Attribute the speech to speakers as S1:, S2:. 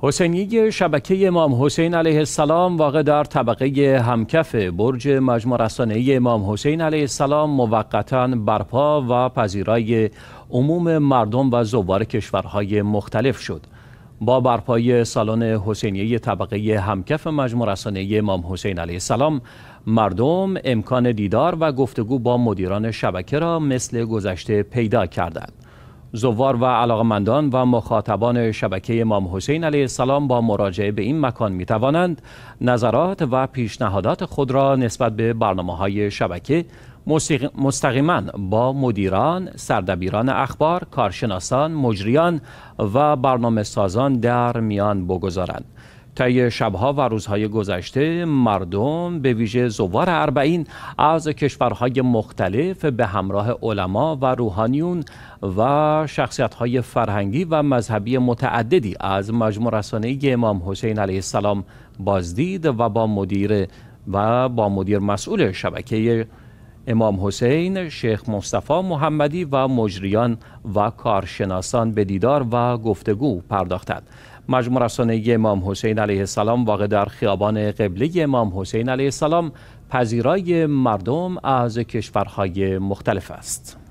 S1: حسینی شبکه امام حسین علیه السلام واقع در طبقه همکف برج مجموع رسانه امام حسین علیه السلام موقتا برپا و پذیرای عموم مردم و زوار کشورهای مختلف شد. با برپای سالن حسینیه طبقه همکف مجموع رسانه امام حسین علیه السلام مردم امکان دیدار و گفتگو با مدیران شبکه را مثل گذشته پیدا کردند. زوار و علاقمندان و مخاطبان شبکه امام حسین علیه السلام با مراجعه به این مکان می توانند نظرات و پیشنهادات خود را نسبت به برنامه های شبکه مستقیما با مدیران، سردبیران اخبار، کارشناسان، مجریان و برنامه سازان در میان بگذارند. طی شبها و روزهای گذشته مردم به ویژه زوار اربعین از کشورهای مختلف به همراه علما و روحانیون و شخصیتهای فرهنگی و مذهبی متعددی از مجموع رسانه امام حسین علیه السلام بازدید و با مدیر و با مدیر مسئول شبکه امام حسین، شیخ مصطفی محمدی و مجریان و کارشناسان به دیدار و گفتگو پرداختند. مجموع رسانه امام حسین علیه السلام واقع در خیابان قبله امام حسین علیه السلام پذیرای مردم از کشورهای مختلف است.